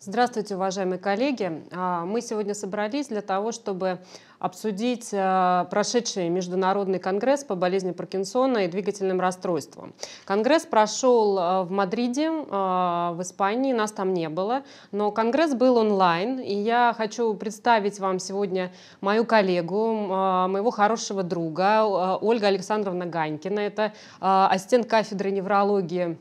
Здравствуйте, уважаемые коллеги. А, мы сегодня собрались для того, чтобы обсудить а, прошедший международный конгресс по болезни Паркинсона и двигательным расстройствам. Конгресс прошел а, в Мадриде, в Испании, нас там не было, но конгресс был онлайн, и я хочу представить вам сегодня мою коллегу, моего хорошего друга Ольга Александровна Ганькина, это ассистент кафедры неврологии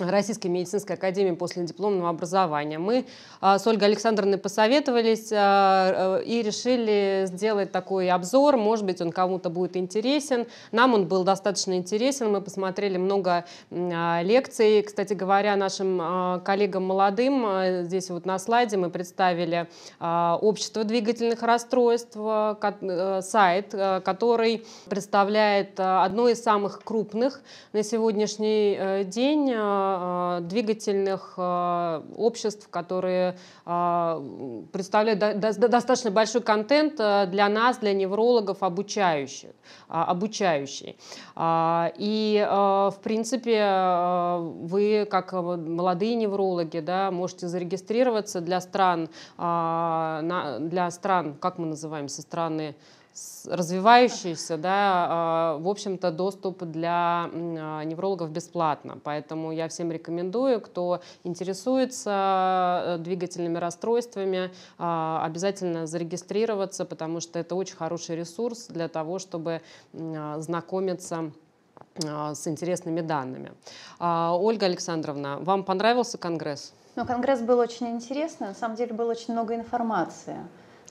Российской медицинской академии после дипломного образования. Мы а, с Ольгой Александровной посоветовались а, э, и решили сделать такой обзор. Может быть, он кому-то будет интересен. Нам он был достаточно интересен. Мы посмотрели много а, лекций. Кстати говоря, нашим коллегам молодым здесь вот на слайде мы представили общество двигательных расстройств, э, сайт, который представляет одно из самых крупных на сегодняшний э, день а, двигательных а, обществ, которые а, представляют достаточно большой контент для нас, для неврологов, обучающих, обучающий. И, в принципе, вы, как молодые неврологи, да, можете зарегистрироваться для стран, для стран, как мы называемся, страны развивающийся, да, а, в общем-то, доступ для а, неврологов бесплатно. Поэтому я всем рекомендую, кто интересуется э, двигательными расстройствами, а, обязательно зарегистрироваться, потому что это очень хороший ресурс для того, чтобы знакомиться с интересными данными. Ольга Александровна, вам понравился конгресс? Ну, конгресс был очень интересный, на самом деле было очень много информации.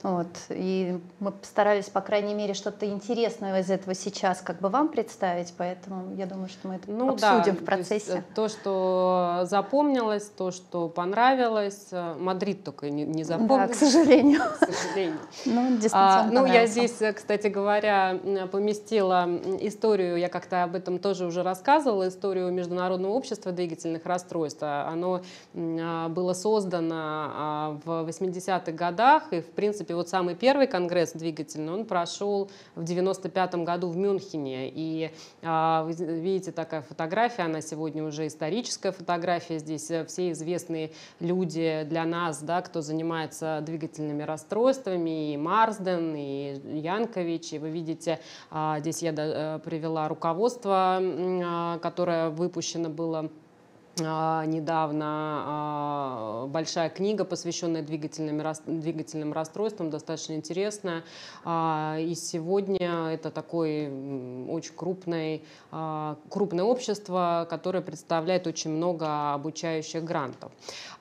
Вот. И мы постарались, по крайней мере, что-то интересное из этого сейчас как бы вам представить, поэтому я думаю, что мы это ну, обсудим да, в процессе. То, есть, э, то, что запомнилось, то, что понравилось. Э, Мадрид только не, не запомнил. Да, к сожалению. К сожалению. Ну, а, ну я здесь, э, кстати говоря, поместила историю, я как-то об этом тоже уже рассказывала, историю Международного общества двигательных расстройств. А, оно а, было создано а, в 80-х годах и, в принципе, принципе, вот самый первый конгресс двигательный, он прошел в 95 году в Мюнхене. И а, видите такая фотография, она сегодня уже историческая фотография. Здесь э, все известные люди для нас, да, кто занимается двигательными расстройствами, и Марсден, и Янкович. И вы видите, а, здесь я э, привела руководство, а, которое выпущено было а, недавно а, большая книга, посвященная двигательным, двигательным расстройствам, достаточно интересная. А, и сегодня это такой очень крупный, крупное общество, которое представляет очень много обучающих грантов.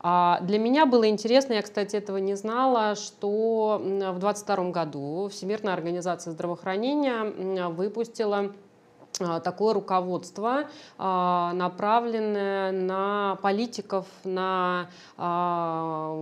Для меня было интересно, я, кстати, этого не знала, что в 2022 году Всемирная организация здравоохранения выпустила а, такое руководство, а, направленное на политиков, на а,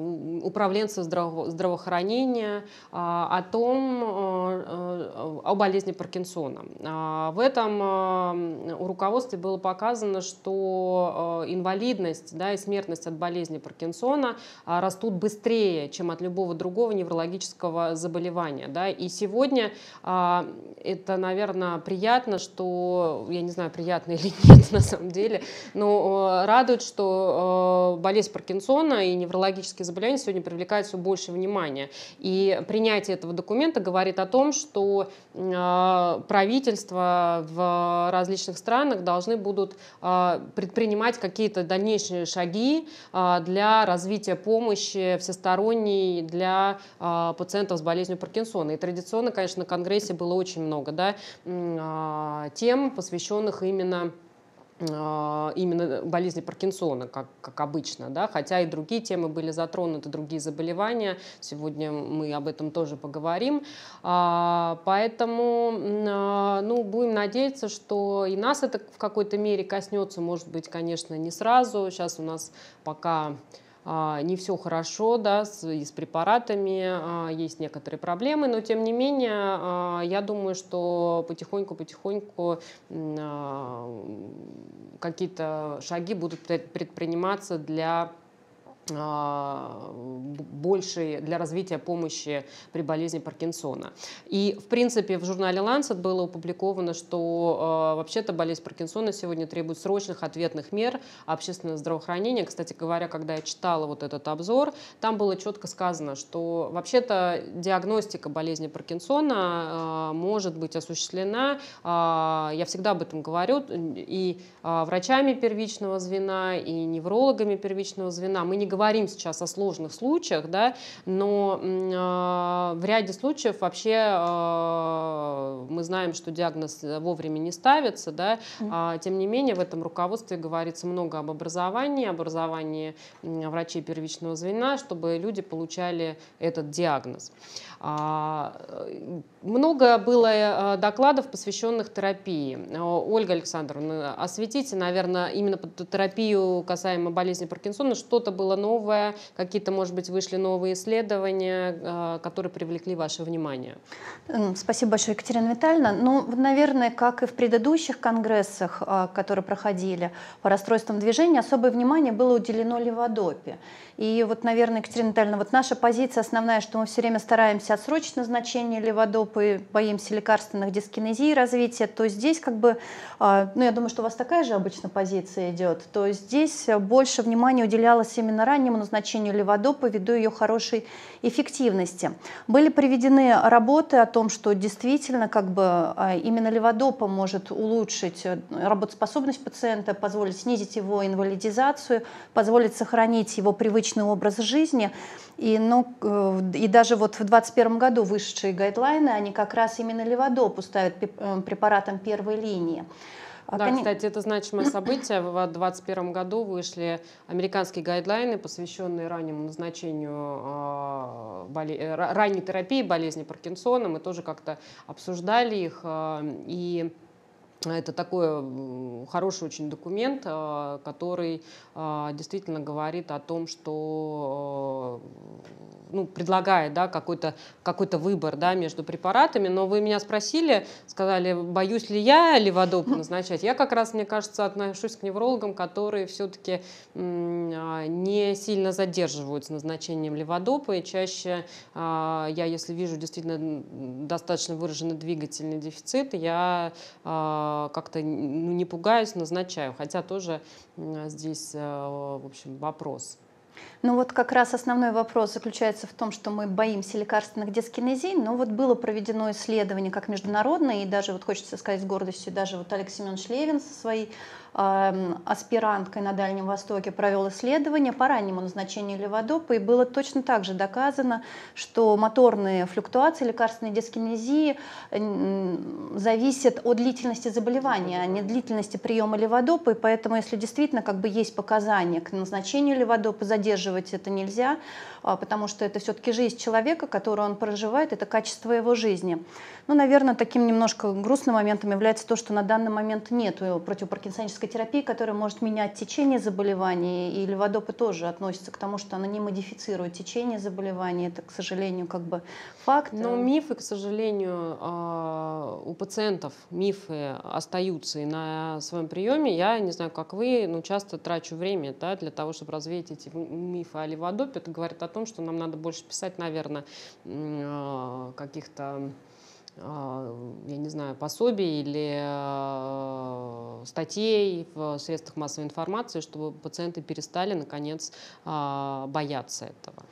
управленцев здраво здравоохранения, о том, о болезни Паркинсона. В этом у руководства было показано, что инвалидность да, и смертность от болезни Паркинсона растут быстрее, чем от любого другого неврологического заболевания. Да. И сегодня это, наверное, приятно, что я не знаю, приятно или нет на самом деле, но э, радует, что э, болезнь Паркинсона и неврологические заболевания сегодня привлекают все больше внимания. И принятие этого документа говорит о том, что э, правительства в различных странах должны будут предпринимать какие-то дальнейшие шаги для развития помощи всесторонней для пациентов с болезнью Паркинсона. И традиционно, конечно, на Конгрессе было очень много да, тем, тем, посвященных именно а, именно болезни Паркинсона, как, как обычно, да, хотя и другие темы были затронуты, другие заболевания, сегодня мы об этом тоже поговорим, а, поэтому, а, ну, будем надеяться, что и нас это в какой-то мере коснется, может быть, конечно, не сразу, сейчас у нас пока а, не все хорошо да, с, и с препаратами, а, есть некоторые проблемы, но тем не менее, а, я думаю, что потихоньку-потихоньку какие-то шаги будут предприниматься для а, большей для развития помощи при болезни Паркинсона. И, в принципе, в журнале Lancet было опубликовано, что э, вообще-то болезнь Паркинсона сегодня требует срочных ответных мер общественного здравоохранения. Кстати говоря, когда я читала вот этот обзор, там было четко сказано, что вообще-то диагностика болезни Паркинсона э, может быть осуществлена, э, я всегда об этом говорю, и э, врачами первичного звена, и неврологами первичного звена. Мы не говорим сейчас о сложных случаях, да, но э, в ряде случаев вообще э, мы знаем, что диагноз вовремя не ставится, да, а, тем не менее в этом руководстве говорится много об образовании, образовании врачей первичного звена, чтобы люди получали этот диагноз. А, э, много было э, докладов, посвященных терапии. Ольга Александровна, осветите, наверное, именно под терапию касаемо болезни Паркинсона, что-то было новое, какие-то, может быть, вышли новые исследования, э, которые привлекли ваше внимание. Спасибо большое, Екатерина Витальевна. Ну, наверное, как и в предыдущих конгрессах, которые проходили по расстройствам движения, особое внимание было уделено леводопе. И вот, наверное, Екатерина Витальевна, вот наша позиция основная, что мы все время стараемся отсрочить назначение леводопы, боимся лекарственных дискинезий развития, то здесь как бы, а, ну я думаю, что у вас такая же обычно позиция идет, то здесь больше внимания уделялось именно раннему назначению леводопы ввиду ее хорошей эффективности. Были приведены работы о том, что действительно как бы а, именно леводопа может улучшить э, работоспособность пациента, позволить снизить его инвалидизацию, позволить сохранить его привычный образ жизни. И, ну, э, и даже вот в 20 2021 году вышедшие гайдлайны, они как раз именно леводопу ставят э, препаратом первой линии. А да, Кон... кстати, это значимое событие. В 2021 году вышли американские гайдлайны, посвященные раннему назначению а, э, боле... ранней терапии болезни Паркинсона. Мы тоже как-то обсуждали их. Э, и это такой хороший очень документ, который действительно говорит о том, что ну, предлагает да, какой-то какой выбор да, между препаратами. Но вы меня спросили, сказали, боюсь ли я леводоп назначать. Я как раз, мне кажется, отношусь к неврологам, которые все-таки а, не сильно задерживаются назначением леводопа. И чаще а, я, если вижу действительно достаточно выраженный двигательный дефицит, я а, как-то ну, не пугаюсь, назначаю. Хотя тоже здесь в общем, вопрос. Ну вот как раз основной вопрос заключается в том, что мы боимся лекарственных дискинезий, но вот было проведено исследование как международное, и даже вот хочется сказать с гордостью, даже вот Олег Семенович Левин со своей Эм, аспиранткой на Дальнем Востоке провел исследование по раннему назначению леводопа, и было точно так же доказано, что моторные флюктуации лекарственной дискинезии зависят от длительности заболевания, а не длительности приема леводопа, и поэтому, если действительно как бы есть показания к назначению леводопа, задерживать это нельзя, а, потому что это все-таки жизнь человека, которую он проживает, это качество его жизни. Ну, наверное, таким немножко грустным моментом является то, что на данный момент нет противопаркинсонической классической терапии, которая может менять течение заболеваний, и леводопы тоже относятся к тому, что она не модифицирует течение заболевания. Это, к сожалению, как бы факт. Но мифы, к сожалению, а, у пациентов мифы остаются. И на своем приеме я, не знаю, как вы, но ну, часто трачу время да, для того, чтобы развеять эти мифы о леводопе. Это говорит о том, что нам надо больше писать, наверное, а, каких-то а, я не знаю, пособий или а, статей в средствах массовой информации, чтобы пациенты перестали, наконец, а, бояться этого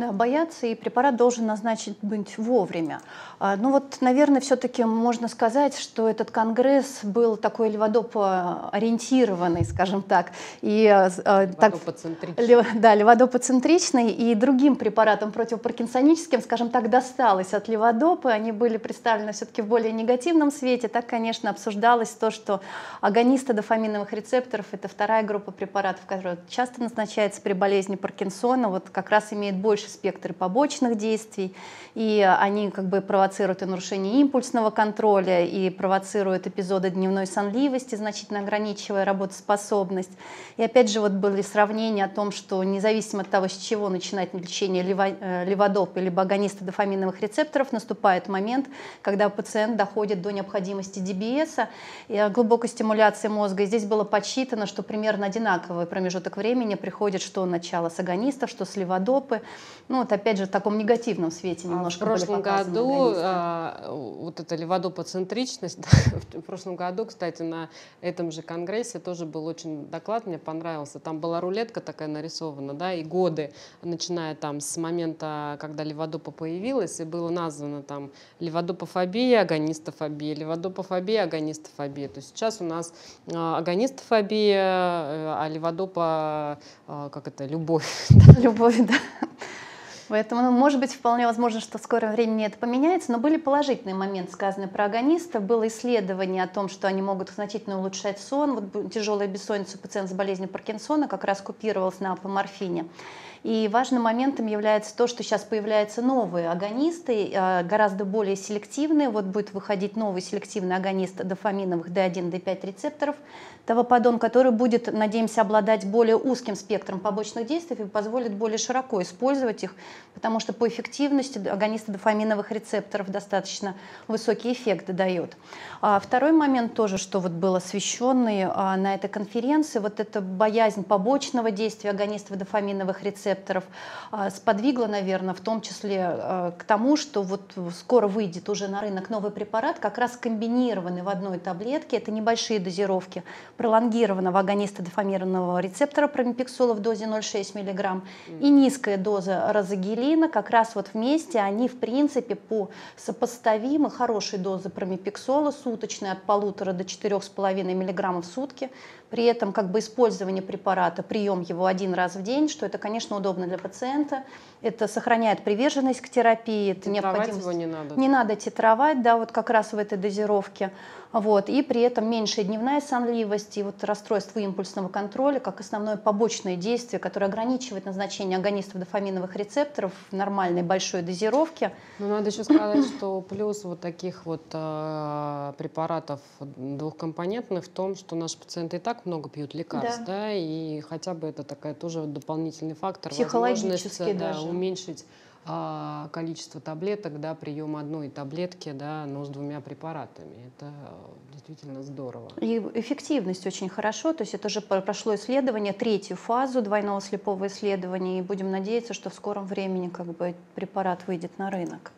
да, боятся, и препарат должен назначить быть вовремя. А, ну вот, наверное, все-таки можно сказать, что этот конгресс был такой леводопоориентированный, скажем так. И, леводопоцентричный. А, а, так, да, леводопоцентричный, и другим препаратам противопаркинсоническим, скажем так, досталось от леводопы, они были представлены все-таки в более негативном свете, так, конечно, обсуждалось то, что агонисты дофаминовых рецепторов – это вторая группа препаратов, которая часто назначается при болезни Паркинсона, вот как раз имеет больше спектр побочных действий, и они как бы провоцируют и нарушение импульсного контроля, и провоцируют эпизоды дневной сонливости, значительно ограничивая работоспособность. И опять же вот были сравнения о том, что независимо от того, с чего начинать лечение э, леводоп или агониста дофаминовых рецепторов, наступает момент, когда пациент доходит до необходимости DBS, э, глубокой стимуляции мозга. И здесь было подсчитано, что примерно одинаковый промежуток времени приходит что начало с агонистов, что с леводопы. Ну, вот опять же, в таком негативном свете немножко. А в прошлом году а, вот эта леводопоцентричность, в прошлом году, кстати, на этом же конгрессе тоже был очень доклад, мне понравился. Там была рулетка такая нарисована, да, и годы, начиная там с момента, когда леводопа появилась, и было названо там леводопофобия, агонистофобия, леводопофобия, агонистофобия. То есть сейчас у нас а, агонистофобия, э, а леводопа, а, как это, любовь. Любовь, да. Поэтому, ну, может быть, вполне возможно, что в скором времени это поменяется, но были положительные моменты, сказанные про агонистов, было исследование о том, что они могут значительно улучшать сон. Вот тяжелая бессонница у пациента с болезнью Паркинсона как раз купировалась на апоморфине. И важным моментом является то, что сейчас появляются новые агонисты, э, гораздо более селективные. Вот будет выходить новый селективный агонист дофаминовых D1, D5 рецепторов тавопадон, который будет, надеемся, обладать более узким спектром побочных действий и позволит более широко использовать их, потому что по эффективности агониста дофаминовых рецепторов достаточно высокий эффект дает. А второй момент тоже, что вот был освещенный а, на этой конференции, вот эта боязнь побочного действия агонистов дофаминовых рецепторов, рецепторов, а, сподвигло, наверное, в том числе а, к тому, что вот скоро выйдет уже на рынок новый препарат, как раз комбинированный в одной таблетке, это небольшие дозировки пролонгированного агониста дофамированного рецептора промипексола в дозе 0,6 мг и низкая доза розогелина, как раз вот вместе они, в принципе, по сопоставимы хорошей дозы промипексола суточной от полутора до четырех с половиной миллиграммов в сутки при этом как бы использование препарата, прием его один раз в день, что это, конечно, удобно для пациента, это сохраняет приверженность к терапии. Это тетровать его не надо. Не надо тетровать, да, вот как раз в этой дозировке. Вот, и при этом меньшая дневная сонливость и вот расстройство импульсного контроля как основное побочное действие, которое ограничивает назначение агонистов дофаминовых рецепторов в нормальной большой дозировке. Ну надо еще сказать, что плюс вот таких вот э, препаратов двухкомпонентных в том, что наши пациенты и так много пьют лекарств, да, да и хотя бы это такая тоже дополнительный фактор, возможность э, даже. да, уменьшить а, количество таблеток, да, прием одной таблетки, да, но с двумя препаратами. Это э, действительно здорово. И эффективность очень хорошо, то есть это уже прошло исследование, третью фазу двойного слепого исследования, и будем надеяться, что в скором времени как бы препарат выйдет на рынок.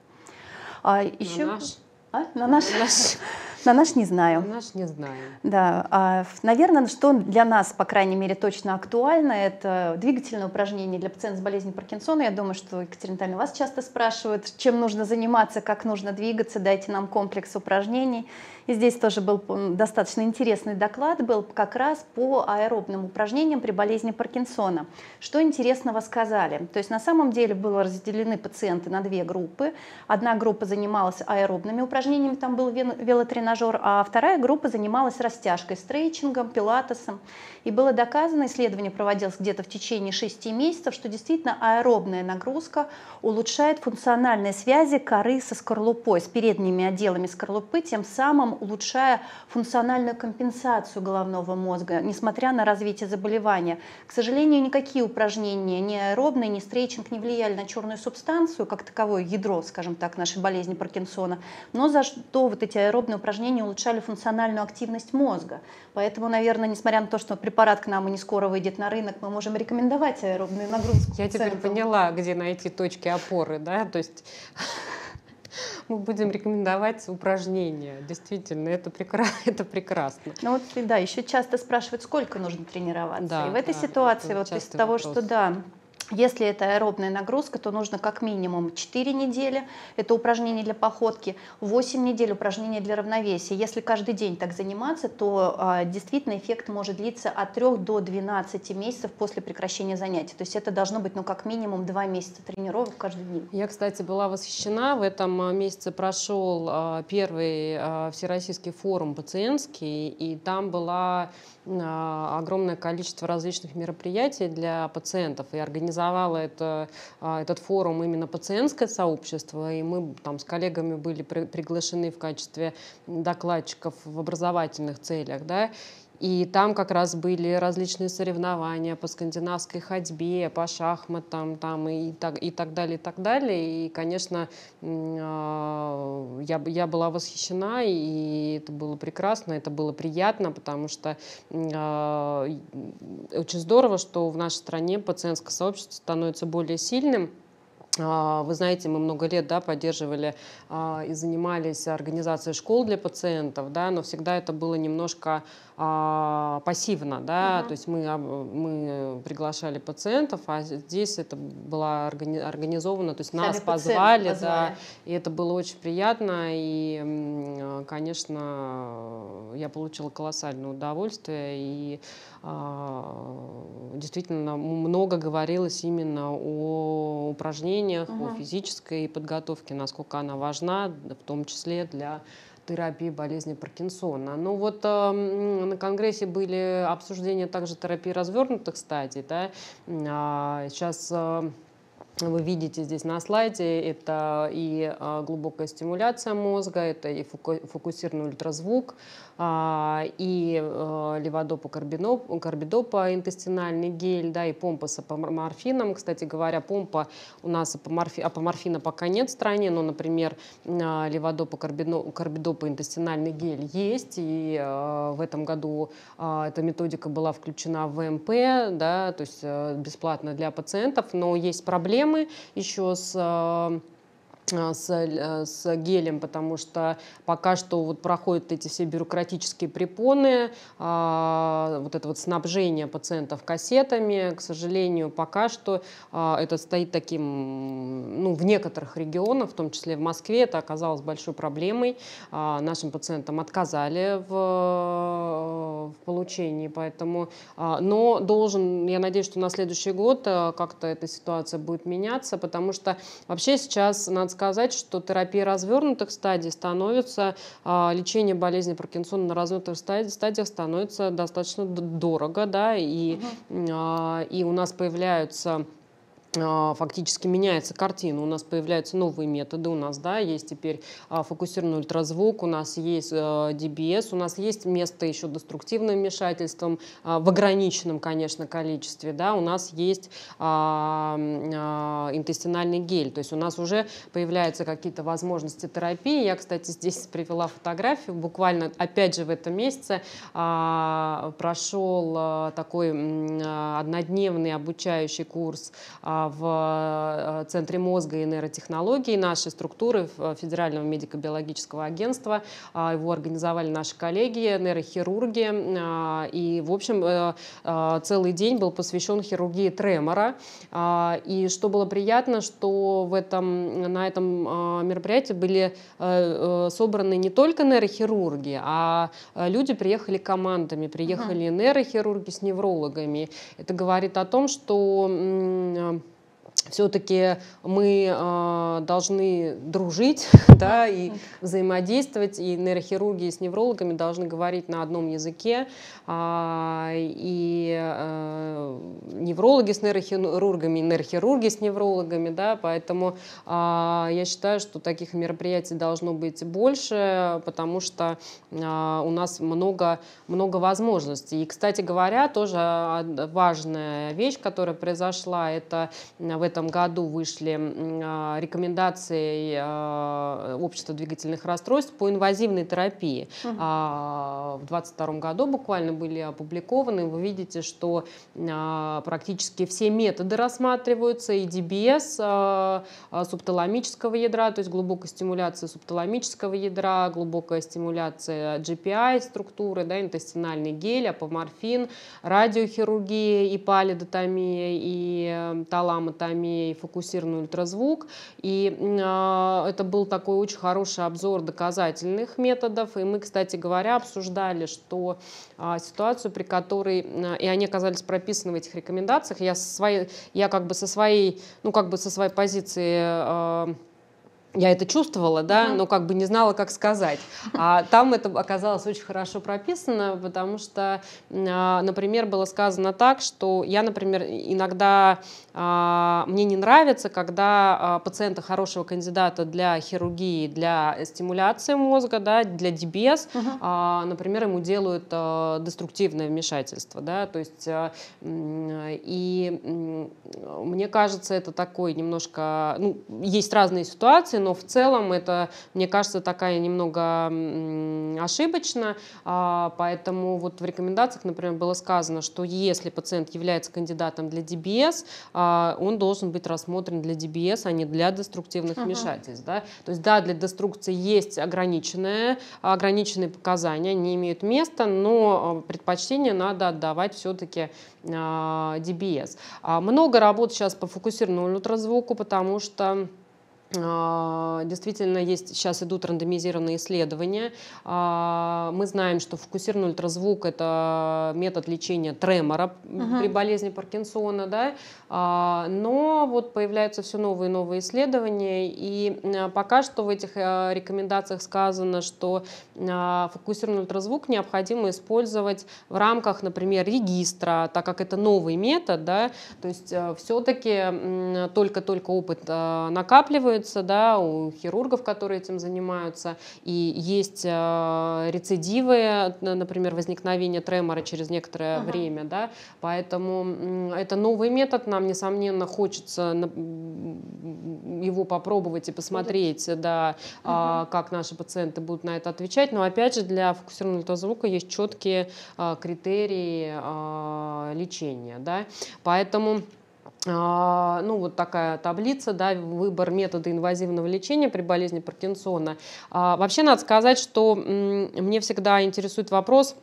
А еще... На наш? А? На наш? На наш. На наш не знаю. На наш не знаю. Да, а, наверное, что для нас, по крайней мере, точно актуально, это двигательное упражнение для пациентов с болезнью Паркинсона. Я думаю, что, Екатерина Витальевна, вас часто спрашивают, чем нужно заниматься, как нужно двигаться, дайте нам комплекс упражнений. И здесь тоже был достаточно интересный доклад, был как раз по аэробным упражнениям при болезни Паркинсона. Что интересного сказали? То есть на самом деле было разделены пациенты на две группы. Одна группа занималась аэробными упражнениями, там был велотренажер, а вторая группа занималась растяжкой, стрейчингом, пилатесом. И было доказано, исследование проводилось где-то в течение 6 месяцев, что действительно аэробная нагрузка улучшает функциональные связи коры со скорлупой, с передними отделами скорлупы, тем самым улучшая функциональную компенсацию головного мозга, несмотря на развитие заболевания. К сожалению, никакие упражнения, ни аэробные, ни стрейчинг не влияли на черную субстанцию, как таковое ядро, скажем так, нашей болезни Паркинсона, но за что вот эти аэробные упражнения улучшали функциональную активность мозга. Поэтому, наверное, несмотря на то, что препарат к нам и не скоро выйдет на рынок, мы можем рекомендовать аэробную нагрузку. Я теперь поняла, где найти точки опоры, да, то есть мы будем рекомендовать упражнения. Действительно, это, прекра... это прекрасно. Ну вот, да, еще часто спрашивают, сколько нужно тренироваться. Да, и в этой да, ситуации, вот из за того, что да, если это аэробная нагрузка, то нужно как минимум 4 недели, это упражнение для походки, 8 недель упражнения для равновесия. Если каждый день так заниматься, то э, действительно эффект может длиться от 3 до 12 месяцев после прекращения занятий. То есть это должно быть ну, как минимум 2 месяца тренировок каждый день. Я, кстати, была восхищена. В этом а, месяце прошел а, первый всероссийский форум пациентский, и там была Э, огромное количество различных мероприятий для пациентов. И организовала это, э, этот форум именно пациентское сообщество. И мы там с коллегами были приглашены в качестве докладчиков в образовательных целях. Да? И там как раз были различные соревнования по скандинавской ходьбе, по шахматам там, и, так, и так далее, и так далее. И, конечно, а, я, я была восхищена, и это было прекрасно, это было приятно, потому что а, очень здорово, что в нашей стране пациентское сообщество становится более сильным. А, вы знаете, мы много лет да, поддерживали и занимались организацией школ для пациентов, да, но всегда это было немножко а, пассивно, да, угу. то есть мы, мы приглашали пациентов, а здесь это было органи организовано, то есть Сами нас позвали, позвали, да, и это было очень приятно, и, а, конечно, я получила колоссальное удовольствие, и а, действительно много говорилось именно о упражнениях, угу. о физической подготовке, насколько она важна, в том числе для терапии болезни Паркинсона. Ну вот эм, на Конгрессе были обсуждения также терапии развернутых стадий. Да? А, сейчас э, вы видите здесь на слайде, это и а, глубокая стимуляция мозга, это и фокусированный ультразвук, а, и а, леводопа карбидопа интестинальный гель, да, и помпа с апоморфином. Кстати говоря, помпа у нас апоморфи, апоморфина пока нет в стране, но, например, леводопа карбидопа интестинальный гель есть, и в этом году эта методика была включена в МП, да, то есть бесплатно для пациентов, но есть проблемы, проблемы еще с э, а, с, а, с гелем, потому что пока что вот проходят эти все бюрократические препоны, а, вот это вот снабжение пациентов кассетами, к сожалению, пока что а, это стоит таким, ну, в некоторых регионах, в том числе в Москве, это оказалось большой проблемой. нашим пациентам отказали в, в получении, поэтому, но должен, я надеюсь, что на следующий год как-то эта ситуация будет меняться, потому что вообще сейчас надо сказать, что терапия развернутых стадий становится, а, лечение болезни Паркинсона на развернутых стадиях становится достаточно дорого, да, и, угу. и у нас появляются а, фактически меняется картина, у нас появляются новые методы, у нас да, есть теперь а, фокусированный ультразвук, у нас есть а, DBS, у нас есть место еще деструктивным вмешательством в ограниченном, конечно, количестве, да, у нас есть интестинальный гель, то есть у нас уже появляются какие-то возможности терапии. Я, кстати, здесь привела фотографию, буквально опять же в этом месяце прошел такой однодневный обучающий курс в э, Центре мозга и нейротехнологий нашей структуры э, Федерального медико-биологического агентства. А, его организовали наши коллеги, нейрохирурги. А, и, в общем, э, целый день был посвящен хирургии тремора. А, и что было приятно, что в этом, на этом мероприятии были собраны не только нейрохирурги, а люди приехали командами, приехали uh-huh. нейрохирурги с неврологами. Это говорит о том, что все-таки мы э, должны дружить, да, и взаимодействовать, и нейрохирурги с неврологами должны говорить на одном языке, э, и э, неврологи с нейрохирургами, и нейрохирурги с неврологами, да, поэтому э, я считаю, что таких мероприятий должно быть больше, потому что э, у нас много, много возможностей. И, кстати говоря, тоже важная вещь, которая произошла, это в этом году вышли а, рекомендации а, Общества двигательных расстройств по инвазивной терапии. Угу. В 2022 году буквально были опубликованы. Вы видите, что практически все методы рассматриваются, и ДБС субталамического ядра, то есть глубокая стимуляция субталамического ядра, глубокая стимуляция GPI структуры, да, интестинальный гель, апоморфин, радиохирургия и палидотомия, и э, таламотомия гипотермия и фокусированный ультразвук. И а, это был такой очень хороший обзор доказательных методов. И мы, кстати говоря, обсуждали, что а, ситуацию, при которой, и они оказались прописаны в этих рекомендациях, я, со своей, я как бы со своей, ну как бы со своей позиции а, я это чувствовала, да, но как бы не знала, как сказать. А там это оказалось очень хорошо прописано, потому что, а, например, было сказано так, что я, например, иногда а, мне не нравится, когда а, пациента хорошего кандидата для хирургии, для стимуляции мозга, да, для DBS, uh-huh. например, ему делают деструктивное вмешательство, да, то есть и мне кажется, это такой немножко, ну, есть разные ситуации, но в целом это, мне кажется, такая немного ошибочно, а, поэтому вот в рекомендациях, например, было сказано, что если пациент является кандидатом для ДБС а, он должен быть рассмотрен для ДБС а не для деструктивных ага. вмешательств. Да? То есть да, для деструкции есть ограниченные, ограниченные показания, они имеют место, но а, предпочтение надо отдавать все-таки DBS. Много работ сейчас по фокусированному ультразвуку, потому что а, действительно, есть, сейчас идут рандомизированные исследования. А, мы знаем, что фокусированный ультразвук – это метод лечения тремора угу. при болезни Паркинсона. Да? А, но вот появляются все новые и новые исследования, и пока что в этих рекомендациях сказано, что фокусированный ультразвук необходимо использовать в рамках, например, регистра, так как это новый метод, да? то есть э, все-таки только-только опыт накапливает, находится да, у хирургов, которые этим занимаются, и есть э, рецидивы, например, возникновение тремора через некоторое ага. время. Да? Поэтому это новый метод, нам, несомненно, хочется его попробовать и посмотреть, Будет. да, ага. как наши пациенты будут на это отвечать. Но опять же, для фокусированного звука есть четкие а, критерии а, лечения. Да? Поэтому... А, ну, вот такая таблица, да, выбор метода инвазивного лечения при болезни Паркинсона. А, вообще надо сказать, что мне всегда интересует вопрос,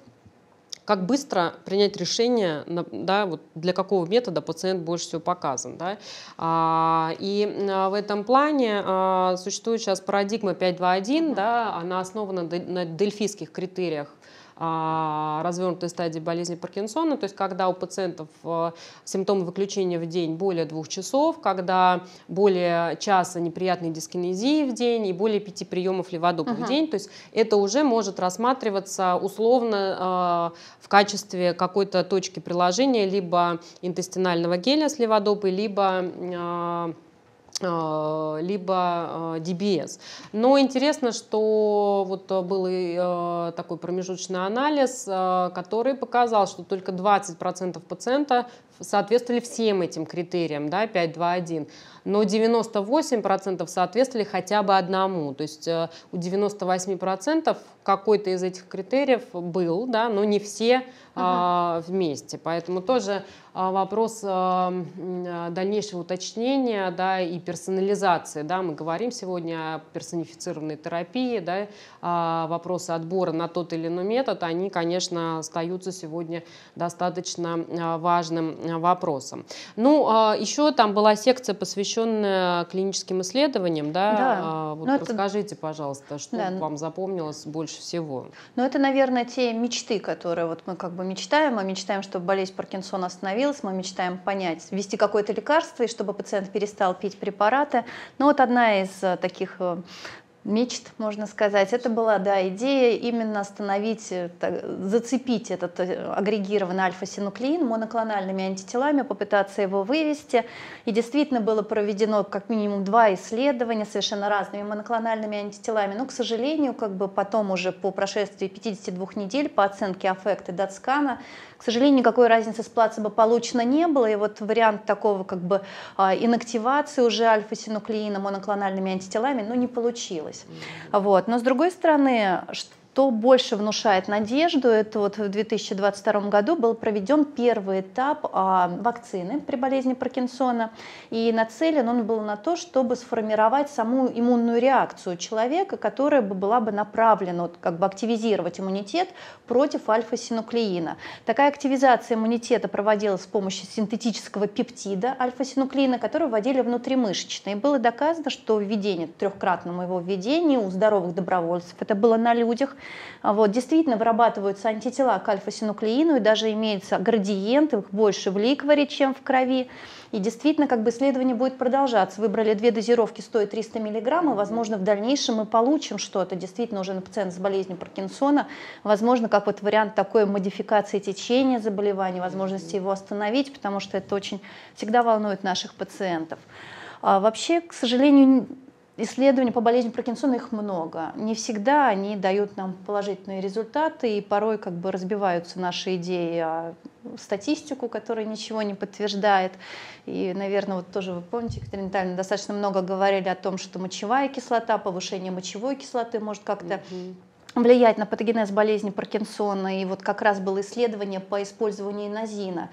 как быстро принять решение, да, вот для какого метода пациент больше всего показан. Да? А, и в этом плане существует сейчас парадигма 521, да, она основана на дельфийских критериях а, развернутой стадии болезни Паркинсона, то есть когда у пациентов а, симптомы выключения в день более двух часов, когда более часа неприятной дискинезии в день и более пяти приемов леводопа угу. в день, то есть это уже может рассматриваться условно а, в качестве какой-то точки приложения либо интестинального геля с леводопой, либо Э, либо э, DBS. Но интересно, что вот э, был и такой промежуточный анализ, который показал, что только 20% пациента, соответствовали всем этим критериям, да, 5, 2, 1, но 98% соответствовали хотя бы одному, то есть э, у 98% какой-то из этих критериев был, да, но не все а, ага. вместе, поэтому тоже а, вопрос э, э, дальнейшего уточнения, да, и персонализации, да, мы говорим сегодня о персонифицированной терапии, да, а вопросы отбора на тот или иной метод, они, конечно, остаются сегодня достаточно важным Э, вопросам. Ну, а, еще там была секция, посвященная клиническим исследованиям, да? да. А, вот ну, расскажите, это... пожалуйста, что да. Ну вам запомнилось больше всего? Ну, это, наверное, те мечты, которые вот мы как бы мечтаем. Мы мечтаем, чтобы болезнь Паркинсона остановилась, мы мечтаем понять, ввести какое-то лекарство, и чтобы пациент перестал пить препараты. Но ну, вот одна из э, таких э, мечт, можно сказать. Это была, да, идея именно остановить, э, так, зацепить этот э, агрегированный альфа-синуклеин моноклональными антителами, попытаться его вывести. И действительно было проведено как минимум два исследования совершенно разными моноклональными антителами. Но, к сожалению, как бы потом уже по прошествии 52 недель по оценке аффекта Датскана, к сожалению, никакой разницы с плацебо получено не было. И вот вариант такого как бы а, инактивации уже альфа-синуклеина моноклональными антителами, ну, не получилось хотелось. Вот. Но с другой стороны, что больше внушает надежду, это вот в 2022 году был проведен первый этап а, вакцины при болезни Паркинсона, и нацелен он был на то, чтобы сформировать саму иммунную реакцию человека, которая бы была бы направлена, вот, как бы активизировать иммунитет против альфа-синуклеина. Такая активизация иммунитета проводилась с помощью синтетического пептида альфа-синуклеина, который вводили внутримышечно, и было доказано, что введение, трехкратному его введению у здоровых добровольцев, это было на людях, а вот, действительно вырабатываются антитела к альфа-синуклеину, и даже имеется градиент, их больше в ликваре, чем в крови. И действительно, как бы исследование будет продолжаться. Выбрали две дозировки, стоит 300 мг, и, возможно, в дальнейшем мы получим что-то. Действительно, уже на пациент с болезнью Паркинсона, возможно, как вот вариант такой модификации течения заболевания, возможности его остановить, потому что это очень всегда волнует наших пациентов. А вообще, к сожалению, Исследований по болезни Паркинсона их много. Не всегда они дают нам положительные результаты, и порой как бы разбиваются наши идеи о статистику, которая ничего не подтверждает. И, наверное, вот тоже вы помните, Екатерина Витальевна, достаточно много говорили о том, что мочевая кислота, повышение мочевой кислоты может как-то влиять на патогенез болезни Паркинсона. И вот как раз было исследование по использованию инозина,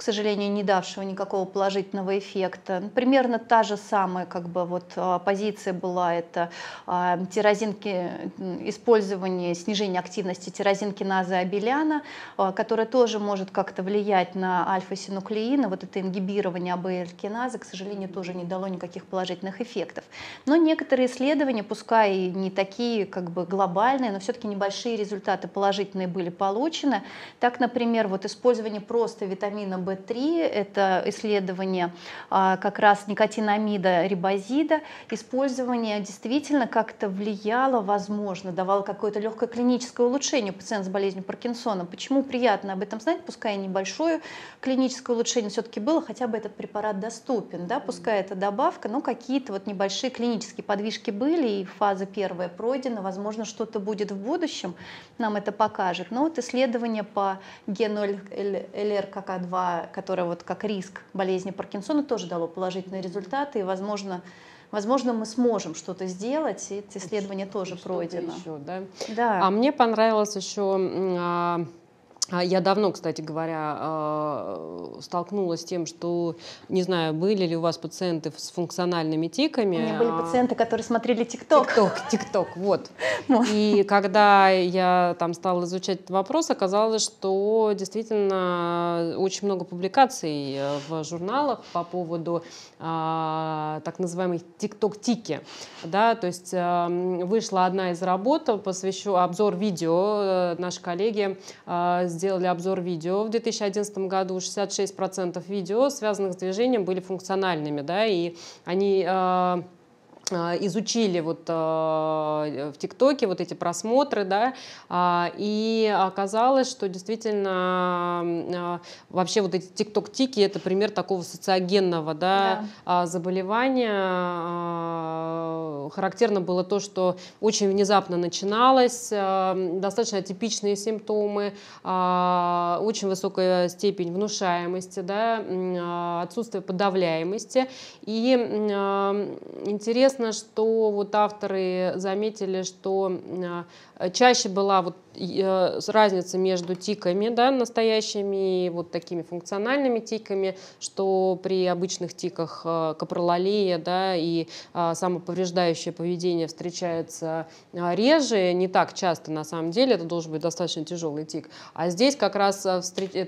к сожалению, не давшего никакого положительного эффекта. Примерно та же самая как бы, вот, а, позиция была, это а, тирозинки, использование снижение активности тирозинкиназы абеляна, а, которая тоже может как-то влиять на альфа-синуклеина. Вот это ингибирование АБЛ-киназы, к сожалению, тоже не дало никаких положительных эффектов. Но некоторые исследования, пускай не такие как бы глобальные, но все-таки небольшие результаты положительные были получены. Так, например, вот использование просто витамина В это исследование а, как раз никотинамида, рибозида, использование действительно как-то влияло, возможно, давало какое-то легкое клиническое улучшение у пациента с болезнью Паркинсона. Почему приятно об этом знать, пускай небольшое клиническое улучшение все-таки было, хотя бы этот препарат доступен, да, пускай это добавка, но какие-то вот небольшие клинические подвижки были, и фаза первая пройдена, возможно, что-то будет в будущем, нам это покажет. Но вот исследование по гену ЛРКК2 да, которое вот как риск болезни Паркинсона тоже дало положительные результаты, и, возможно, Возможно, мы сможем что-то сделать, и это исследование тоже пройдено. Еще, да? Да. А мне понравилось еще а, я давно, кстати говоря, а, столкнулась с тем, что, не знаю, были ли у вас пациенты с функциональными тиками. У меня были а, пациенты, которые смотрели ТикТок. ТикТок, ТикТок, вот. И когда я там стала изучать этот вопрос, оказалось, что действительно очень много публикаций э, в журналах по поводу так называемых ТикТок-тики. Да, то есть вышла одна из работ, посвящу обзор видео э, наши коллеги сделали обзор видео. В 2011 году 66% видео, связанных с движением, были функциональными, да, и они а, Э, изучили вот э, в ТикТоке вот эти просмотры, да, а, и оказалось, что действительно э, вообще вот эти ТикТок-тики это пример такого социогенного, да, да. А, заболевания. А, характерно было то, что очень внезапно начиналось, достаточно атипичные симптомы, очень высокая степень внушаемости, да, отсутствие подавляемости и интересно Интересно, что вот авторы заметили, что а, чаще была вот Э, разница между тиками, да, настоящими и вот такими функциональными тиками, что при обычных тиках э, капролалия, да, и э, самоповреждающее поведение встречается реже, не так часто на самом деле, это должен быть достаточно тяжелый тик. А здесь как раз это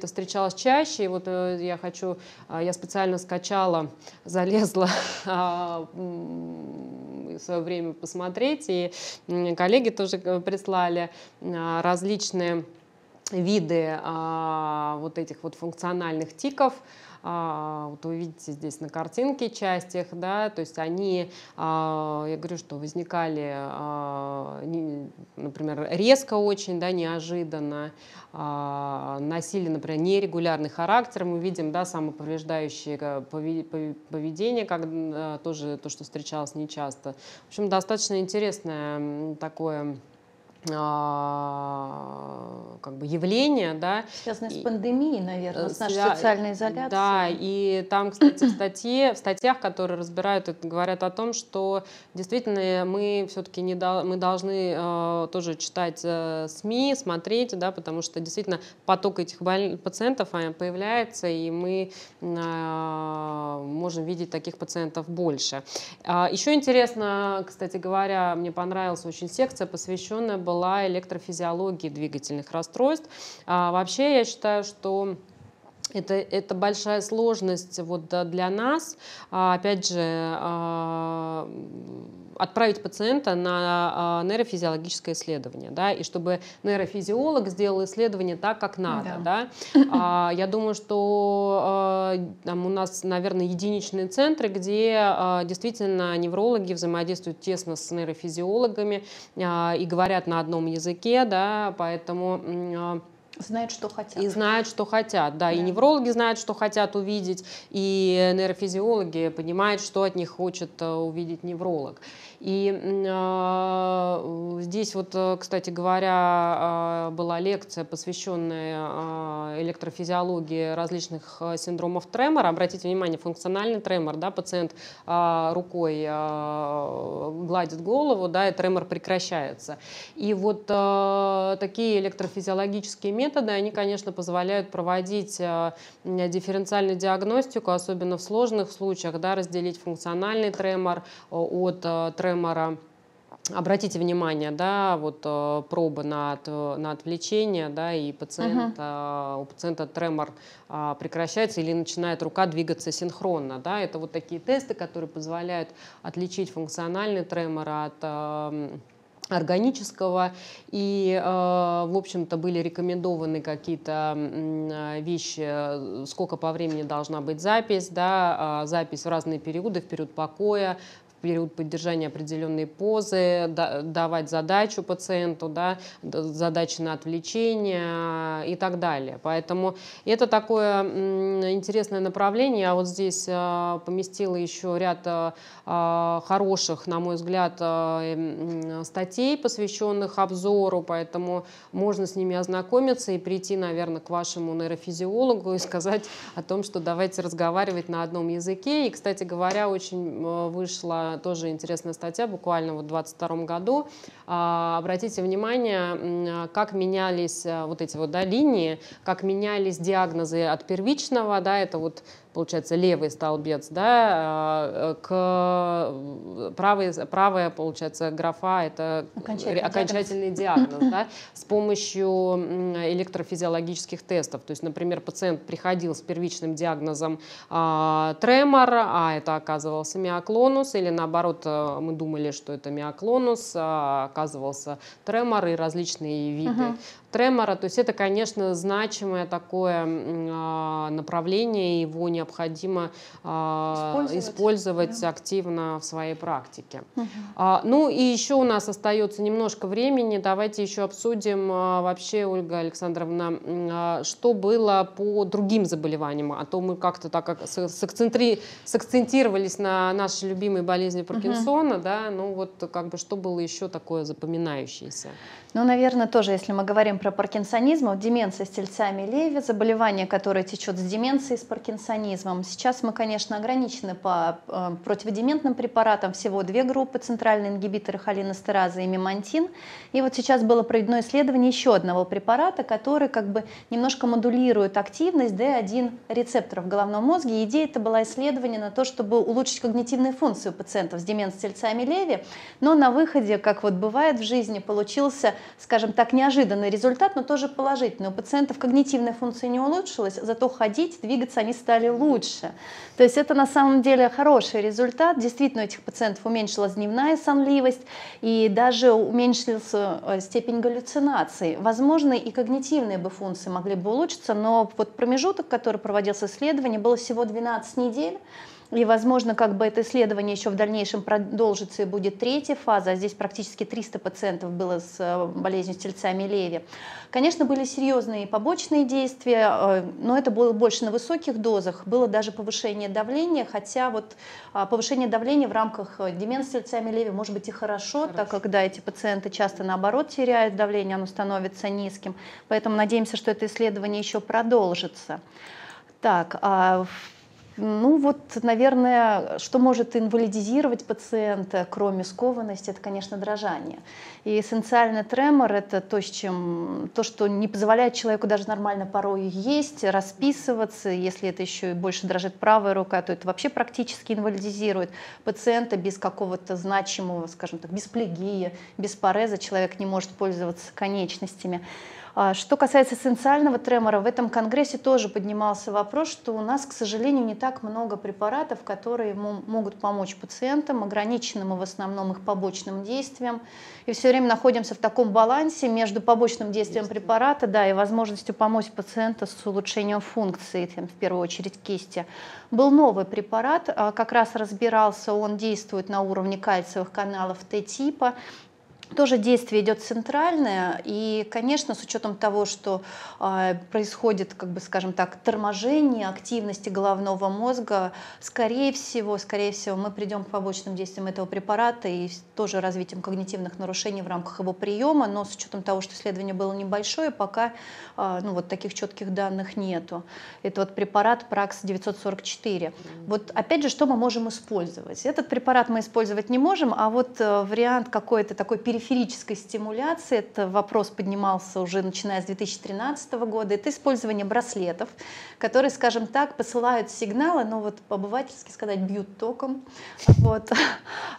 встречалось чаще, и вот я хочу, я специально скачала, залезла а, в свое время посмотреть, и коллеги тоже э, прислали а, различные виды а, вот этих вот функциональных тиков, а, вот вы видите здесь на картинке часть их, да, то есть они, а, я говорю, что возникали, а, например, резко очень, да, неожиданно, носили, например, нерегулярный характер. Мы видим, да, самоповреждающее э, поведение, как э, тоже то, что встречалось нечасто. В общем, достаточно интересное такое а, как бы явление, да. Связанное с пандемией, наверное, с э, нашей социальной изоляцией. Да, и там, кстати, в, статье, в статьях, которые разбирают говорят о том, что действительно мы все-таки не до, мы должны э, тоже читать э, СМИ, смотреть, да, потому что действительно поток этих боль... пациентов а, появляется, и мы э, можем видеть таких пациентов больше. Э, еще интересно, кстати говоря, мне понравилась очень секция, посвященная была была электрофизиологии двигательных расстройств. А вообще я считаю, что это, это большая сложность вот для нас. А, опять же, а, отправить пациента на а, нейрофизиологическое исследование, да, и чтобы нейрофизиолог сделал исследование так, как надо, да. да. Я думаю, что там у нас, наверное, единичные центры, где действительно неврологи взаимодействуют тесно с нейрофизиологами и говорят на одном языке, да, поэтому Знают, что хотят. И знают, что хотят, да. да. И неврологи знают, что хотят увидеть, и нейрофизиологи понимают, что от них хочет э, увидеть невролог. И э, здесь вот, э, кстати говоря, а, была лекция, посвященная а, электрофизиологии различных э, синдромов тремора. Обратите внимание, функциональный тремор, да, пациент э, рукой э, гладит голову, да, и тремор прекращается. И вот э, такие электрофизиологические методы, они, конечно, позволяют проводить э, дифференциальную диагностику, особенно в сложных случаях, да, разделить функциональный тремор э, от э, тремора Тремора. Обратите внимание, да, вот э, пробы на, на отвлечение, да, и пациент, uh-huh. у пациента тремор а, прекращается или начинает рука двигаться синхронно, да, это вот такие тесты, которые позволяют отличить функциональный тремор от э, органического. И, э, в общем-то, были рекомендованы какие-то вещи, сколько по времени должна быть запись, да, а, запись в разные периоды, в период покоя, период поддержания определенной позы, да, давать задачу пациенту, да, задачи на отвлечение и так далее. Поэтому это такое интересное направление. Я а вот здесь а, поместила еще ряд а, хороших, на мой взгляд, эм, статей, посвященных обзору, поэтому можно с ними ознакомиться и прийти, наверное, к вашему нейрофизиологу и сказать о том, что давайте разговаривать на одном языке. И, кстати говоря, очень вышла Э, тоже интересная статья, буквально вот в 2022 году. А, обратите внимание, как менялись э, вот эти вот да, линии, как менялись диагнозы от первичного, да, это вот получается, левый столбец, да, а, э, к э, правой, правая, получается, графа – это окончательный, окончательный диагноз. да, с помощью электрофизиологических тестов. То есть, например, пациент приходил с первичным диагнозом а, тремор, а это оказывался миоклонус, или наоборот, э, мы думали, что это миоклонус, а оказывался тремор и различные виды. Угу тремора. То есть это, конечно, значимое такое а, направление, его необходимо а, использовать, использовать да. активно в своей практике. Угу. Ну и еще у нас остается немножко времени. Давайте еще обсудим вообще, Ольга Александровна, что было по другим заболеваниям. А то мы как-то так как сакцентировались на нашей любимой болезни Паркинсона, угу. да, ну вот как бы что было еще такое запоминающееся? Ну, наверное, тоже, если мы говорим про паркинсонизм, вот деменция с тельцами Леви, заболевание, которое течет с деменцией, с паркинсонизмом. Сейчас мы, конечно, ограничены по э, противодементным препаратам. Всего две группы, центральные ингибиторы холинестераза и мимантин. И вот сейчас было проведено исследование еще одного препарата, который как бы немножко модулирует активность D1 рецепторов в головном мозге. идея это была исследование на то, чтобы улучшить когнитивную функцию пациентов с деменцией с тельцами Леви. Но на выходе, как вот бывает в жизни, получился скажем так, неожиданный результат, но тоже положительный. У пациентов когнитивная функция не улучшилась, зато ходить, двигаться они стали лучше. То есть это на самом деле хороший результат. Действительно, у этих пациентов уменьшилась дневная сонливость и даже уменьшилась э, степень галлюцинаций. Возможно, и когнитивные бы функции могли бы улучшиться, но вот промежуток, который проводился исследование, было всего 12 недель. И, возможно, как бы это исследование еще в дальнейшем продолжится и будет третья фаза, а здесь практически 300 пациентов было с э, болезнью стельцами Леви. Конечно, были серьезные побочные действия, э, но это было больше на высоких дозах, было даже повышение давления, хотя вот а, повышение давления в рамках э, деменции стельцами Леви может быть и хорошо, хорошо. так как да, эти пациенты часто наоборот теряют давление, оно становится низким, поэтому надеемся, что это исследование еще продолжится. Так, а, ну вот, наверное, что может инвалидизировать пациента, кроме скованности, это, конечно, дрожание. И эссенциальный тремор — это то, с чем, то, что не позволяет человеку даже нормально порой есть, расписываться. Если это еще и больше дрожит правая рука, то это вообще практически инвалидизирует пациента без какого-то значимого, скажем так, без плегии, без пареза человек не может пользоваться конечностями. А, что касается эссенциального тремора, в этом конгрессе тоже поднимался вопрос, что у нас, к сожалению, не так много препаратов, которые могут помочь пациентам, ограниченным в основном их побочным действием. И все время находимся в таком балансе между побочным действием препарата да, и возможностью помочь пациенту с улучшением функции, в первую очередь кисти. Был новый препарат, а, как раз разбирался, он действует на уровне кальциевых каналов Т-типа, тоже действие идет центральное, и, конечно, с учетом того, что э, происходит, как бы, скажем так, торможение активности головного мозга, скорее всего, скорее всего, мы придем к побочным действиям этого препарата и тоже развитием когнитивных нарушений в рамках его приема, но с учетом того, что исследование было небольшое, пока э, ну, вот таких четких данных нету. Это вот препарат ПРАКС-944. Вот опять же, что мы можем использовать? Этот препарат мы использовать не можем, а вот э, вариант какой-то такой периферийный эфирической стимуляции. Это вопрос поднимался уже начиная с 2013 года. Это использование браслетов, которые, скажем так, посылают сигналы, но ну, вот по-обывательски сказать, бьют током. Вот.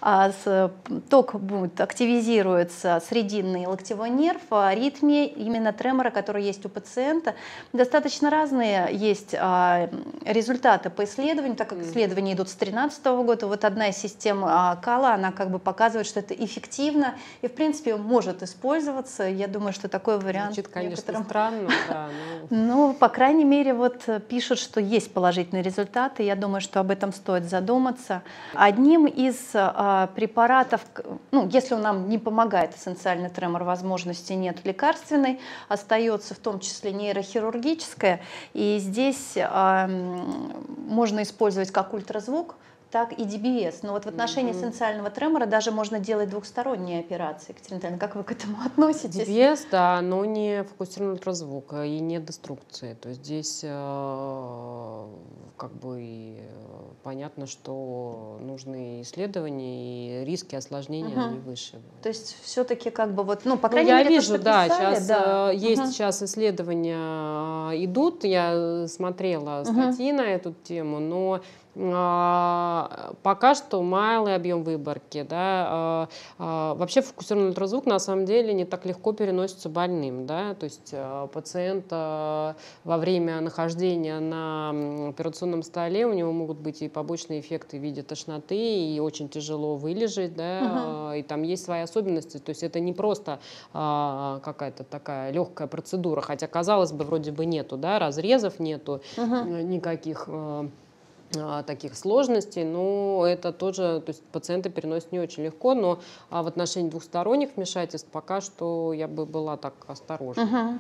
А ток будет, активизируется срединный локтевой нерв, а ритме именно тремора, который есть у пациента. Достаточно разные есть а, результаты по исследованию, так как исследования идут с 2013 года. Вот одна из систем а, КАЛа, она как бы показывает, что это эффективно и в в принципе, может использоваться. Я думаю, что такой вариант... Звучит, конечно, некоторым... странно, да. Но... Ну. ну, по крайней мере, вот э, пишут, что есть положительные результаты. Я думаю, что об этом стоит задуматься. Одним из э, а, препаратов, ну, если он нам не помогает эссенциальный тремор, возможности нет лекарственной, остается в том числе нейрохирургическая. И здесь а, можно использовать как ультразвук, так и DBS. Но вот в отношении mm-hmm. сенсального тремора даже можно делать двухсторонние операции. Екатерина как вы к этому относитесь? DBS, да, но не фокусированный ультразвук а и не деструкции. То есть здесь э, как бы э, понятно, что нужны исследования и риски осложнения mm-hmm. они выше. То есть все-таки как бы вот, ну, по ну, крайней ну, я мере, вижу, то, что да, писали, сейчас да. Э, есть mm-hmm. сейчас исследования идут. Я смотрела статьи mm-hmm. на эту тему, но а, пока что малый объем выборки. Да. А, а, вообще фокусированный ультразвук на самом деле не так легко переносится больным. Да. То есть пациент во время нахождения на операционном столе у него могут быть и побочные эффекты в виде тошноты, и очень тяжело вылежать. Да. Угу. И там есть свои особенности. То есть это не просто какая-то такая легкая процедура, хотя казалось бы вроде бы нету, да, разрезов нету угу. никаких. А, таких сложностей, но это тоже, то есть пациенты переносят не очень легко, но а в отношении двухсторонних вмешательств пока что я бы была так осторожна.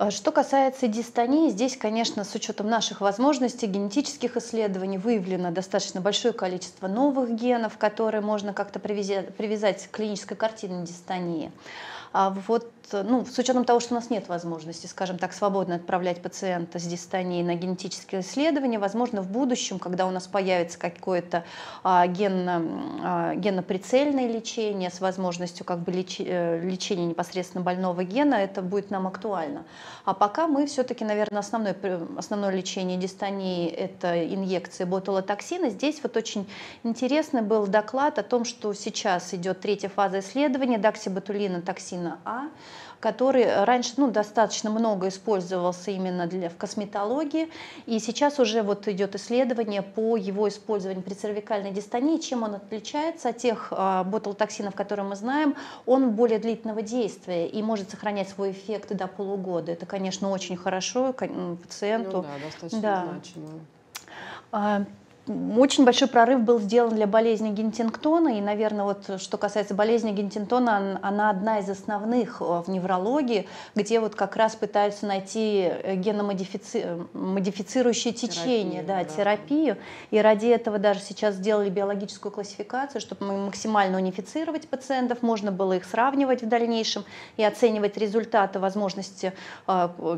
Угу. Что касается дистонии, здесь, конечно, с учетом наших возможностей генетических исследований выявлено достаточно большое количество новых генов, которые можно как-то привязать, привязать к клинической картине дистонии. А Вот, ну, с учетом того, что у нас нет возможности, скажем так, свободно отправлять пациента с дистонией на генетическое исследование, возможно, в будущем, когда у нас появится какое-то а, генно, а, геноприцельное лечение с возможностью как бы лечи, э, лечения непосредственно больного гена, это будет нам актуально. А пока мы все-таки, наверное, основное, основное лечение дистонии – это инъекции ботулотоксина. Здесь вот очень интересный был доклад о том, что сейчас идет третья фаза исследования даксибатулина токсина витамина А, который раньше ну, достаточно много использовался именно для, в косметологии, и сейчас уже вот идет исследование по его использованию при цервикальной дистонии, чем он отличается от тех э, ботулотоксинов, которые мы знаем, он более длительного действия и может сохранять свой эффект до полугода. Это, конечно, очень хорошо пациенту. Ну да, достаточно да. значимо. А, очень большой прорыв был сделан для болезни Гентингтона, и, наверное, вот э, что касается болезни Гентингтона, она одна из основных э, в неврологии, где вот как раз пытаются найти э, геномодифицирующие течения, да, да, терапию, и ради этого даже сейчас сделали биологическую классификацию, чтобы максимально унифицировать пациентов, можно было их сравнивать в дальнейшем и оценивать результаты возможности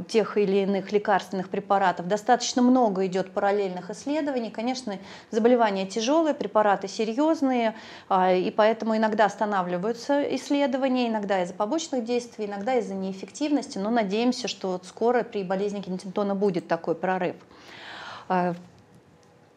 тех или иных лекарственных препаратов. Достаточно много идет параллельных исследований, конечно, женщины заболевания тяжелые, препараты серьезные, а, и поэтому иногда останавливаются исследования, иногда из-за побочных действий, иногда из-за неэффективности, но надеемся, что вот скоро при болезни Кеннингтона будет такой прорыв. А,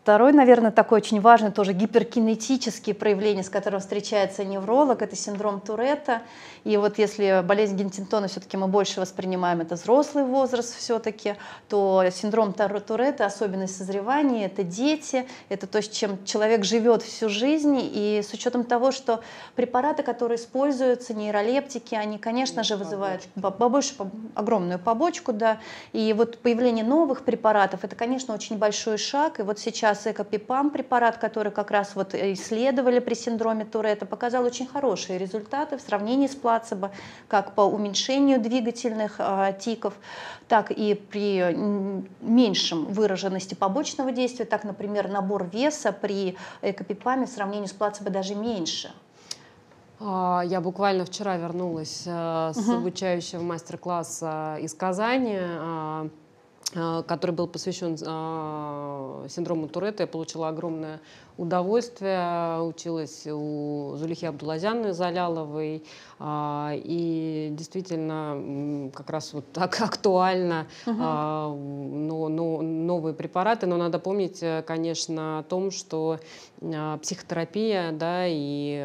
Второй, наверное, такой очень важный, тоже гиперкинетический проявление, с которым встречается невролог, это синдром Туретта. И вот если болезнь Гентинтона все-таки мы больше воспринимаем, это взрослый возраст все-таки, то синдром Туретта, особенность созревания, это дети, это то, с чем человек живет всю жизнь. И с учетом того, что препараты, которые используются, нейролептики, они, конечно же, вызывают побольше, огромную побочку, да. И вот появление новых препаратов, это, конечно, очень большой шаг. И вот сейчас раз экопипам, препарат, который как раз вот исследовали при синдроме Туретта, показал очень хорошие результаты в сравнении с плацебо, как по уменьшению двигательных э, тиков, так и при меньшем выраженности побочного действия. Так, например, набор веса при экопипаме в сравнении с плацебо даже меньше. А, я буквально вчера вернулась э, с угу. обучающего мастер-класса из Казани а, Э, который был посвящен э, синдрому Туретта. Я получила огромное удовольствие, училась у Зулихи Абдулазяны Заляловой. Э, и действительно, как раз вот так актуально но, но, новые препараты. Но надо помнить, конечно, о том, что психотерапия да, и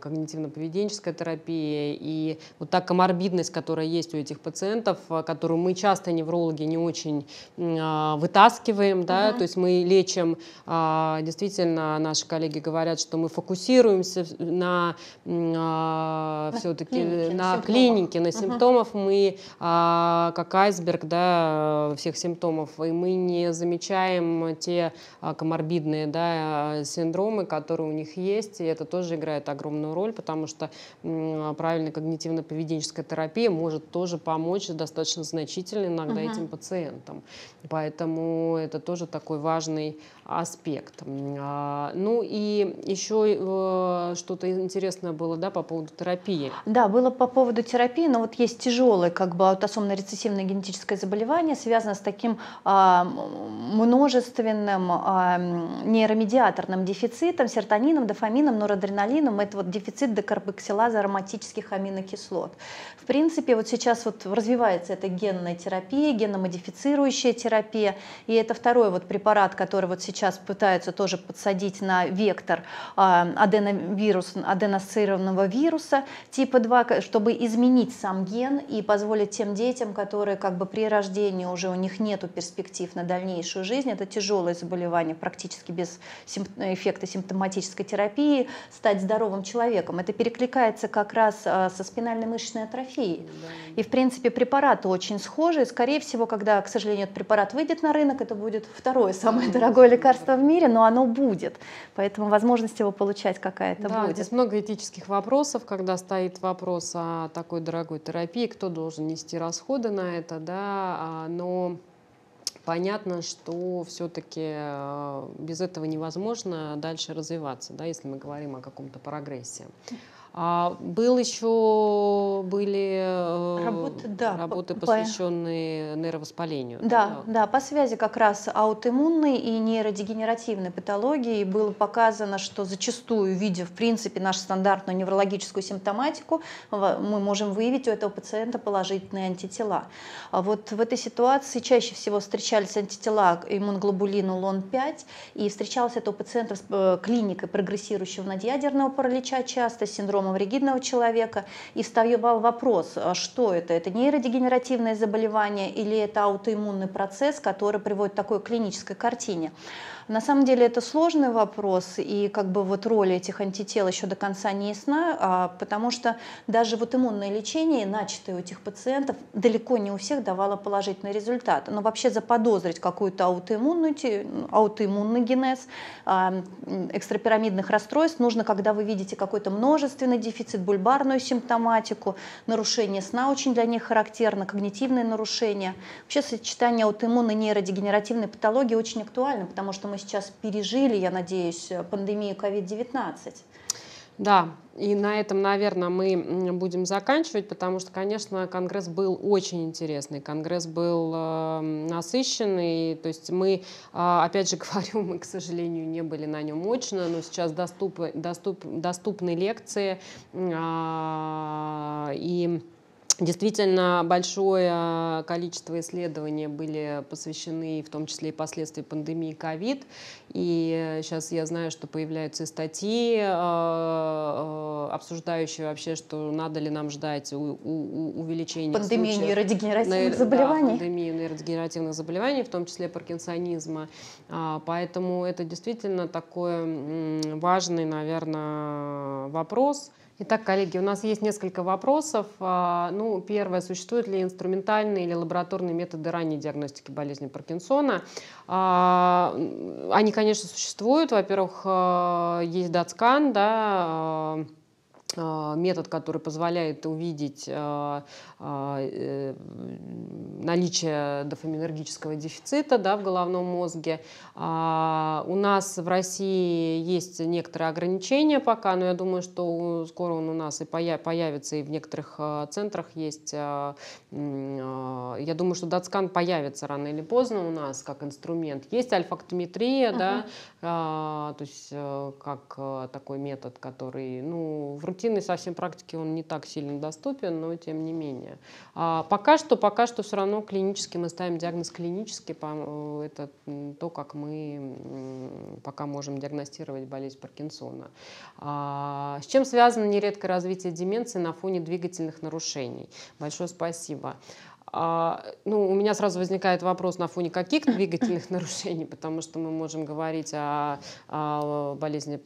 когнитивно-поведенческая терапия, и вот та коморбидность, которая есть у этих пациентов, которую мы часто, неврологи, не очень а, вытаскиваем, да, угу. то есть мы лечим, а, действительно, наши коллеги говорят, что мы фокусируемся на, а, на все-таки клинике, на, на клинике, на симптомов, угу. мы как айсберг, да, всех симптомов, и мы не замечаем те коморбидные, да, синдромы, которые у них есть, и это тоже играет огромную роль, потому что правильная когнитивно-поведенческая терапия может тоже помочь достаточно значительно иногда угу. этим пациентам. Поэтому это тоже такой важный аспект. А, ну и еще э, что-то интересное было да, по поводу терапии. Да, было по поводу терапии, но вот есть тяжелое как бы аутосомно-рецессивное генетическое заболевание, связано с таким а, множественным а, нейромедиаторным дефицитом, серотонином, дофамином, норадреналином. Это вот дефицит декарбоксилаза ароматических аминокислот. В принципе, вот сейчас вот развивается эта генная терапия, генномодифицирующая терапия, и это второй вот препарат, который вот сейчас сейчас пытаются тоже подсадить на вектор а, аденовирус, аденоассоциированного вируса типа 2, чтобы изменить сам ген и позволить тем детям, которые как бы при рождении уже у них нету перспектив на дальнейшую жизнь, это тяжелое заболевание, практически без эффекта симптоматической терапии, стать здоровым человеком. Это перекликается как раз а, со спинальной мышечной атрофией. И, в принципе, препараты очень схожи. Скорее всего, когда, к сожалению, этот препарат выйдет на рынок, это будет второе самое дорогое лекарство лекарство в мире, но оно будет. Поэтому возможность его получать какая-то да, будет. Здесь много этических вопросов, когда стоит вопрос о такой дорогой терапии, кто должен нести расходы на это, да, а, но понятно, что все-таки э, без этого невозможно дальше развиваться, да, если мы говорим о каком-то прогрессе. А был еще были э, работы, да, работы по, посвященные нейровоспалению. Да, да, да, по связи как раз аутоиммунной и нейродегенеративной патологии было показано, что зачастую, видя в принципе нашу стандартную неврологическую симптоматику, мы можем выявить у этого пациента положительные антитела. А вот в этой ситуации чаще всего встречались антитела к иммуноглобулину ЛОН-5, и встречалось это у пациента с э, клиникой прогрессирующего надъядерного паралича часто, синдром синдромом ригидного человека, и вставал вопрос, а что это? Это нейродегенеративное заболевание или это аутоиммунный процесс, который приводит к такой клинической картине? На самом деле это сложный вопрос, и как бы вот роль этих антител еще до конца не ясна, а потому что даже вот иммунное лечение, начатое у этих пациентов, далеко не у всех давало положительный результат. Но вообще заподозрить какую-то аутоиммунную, аутоиммунный генез а, экстрапирамидных расстройств нужно, когда вы видите какой-то множественный дефицит, бульбарную симптоматику, нарушение сна очень для них характерно, когнитивные нарушения. Вообще сочетание аутоиммунной нейродегенеративной патологии очень актуально, потому что мы сейчас пережили, я надеюсь, пандемию COVID-19. Да, и на этом, наверное, мы будем заканчивать, потому что, конечно, конгресс был очень интересный, конгресс был э, насыщенный, то есть мы, э, опять же говорю, мы, к сожалению, не были на нем очно, но сейчас доступ, доступ, доступны лекции э, и Действительно, большое э, количество исследований были посвящены в том числе и последствиям пандемии COVID. И сейчас э, я знаю, что появляются статьи, э, обсуждающие вообще, что надо ли нам ждать увеличения Пандемии случаев, нейродегенеративных заболеваний. Да, пандемии нейродегенеративных заболеваний, в том числе паркинсонизма. А, поэтому это действительно такой важный, наверное, вопрос. Итак, коллеги, у нас есть несколько вопросов. А, ну, первое, существуют ли инструментальные или лабораторные методы ранней диагностики болезни Паркинсона? А, они, конечно, существуют. Во-первых, а, есть датскан, да, а, метод, который позволяет увидеть а, а, э, наличие дофаминергического дефицита да, в головном мозге. У нас в России есть некоторые ограничения пока, но я думаю, что скоро он у нас и появится, и в некоторых центрах есть. Я думаю, что датскан появится рано или поздно у нас как инструмент. Есть альфактометрия, uh-huh. да, то есть э, как э, такой метод, который ну, в рутине коллективной совсем практике он не так сильно доступен, но тем не менее. А пока что, пока что все равно клинически мы ставим диагноз клинически. Э, это то, как мы пока можем диагностировать болезнь Паркинсона. А с чем связано нередкое развитие деменции на фоне двигательных нарушений? Большое спасибо. Спасибо. А, ну, у меня сразу возникает вопрос на фоне каких двигательных нарушений, потому что мы можем говорить о, о болезни